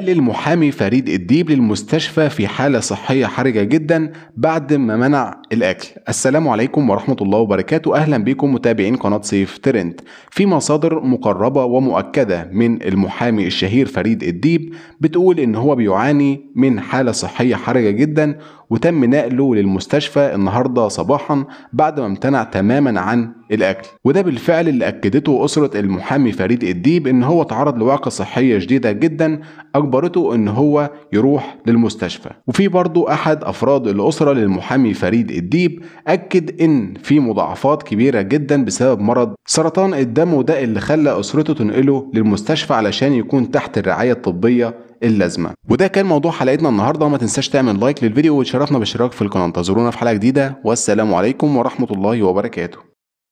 للمحامي فريد الديب للمستشفى في حالة صحية حرجة جدا بعد ما منع الأكل السلام عليكم ورحمة الله وبركاته أهلا بكم متابعين قناة سيف ترند في مصادر مقربة ومؤكدة من المحامي الشهير فريد الديب بتقول إن هو بيعاني من حالة صحية حرجة جدا وتم نقله للمستشفى النهارده صباحا بعد ما امتنع تماما عن الاكل وده بالفعل اللي اكدته اسره المحامي فريد الديب ان هو تعرض لوعكه صحيه شديده جدا اجبرته ان هو يروح للمستشفى وفي برضه احد افراد الاسره للمحامي فريد الديب اكد ان في مضاعفات كبيره جدا بسبب مرض سرطان الدم وده اللي خلى اسرته تنقله للمستشفى علشان يكون تحت الرعايه الطبيه اللازمه وده كان موضوع حلقتنا النهارده ما تنساش تعمل لايك للفيديو وتشرفنا بالاشتراك في القناه انتظرونا في حلقه جديده والسلام عليكم ورحمه الله وبركاته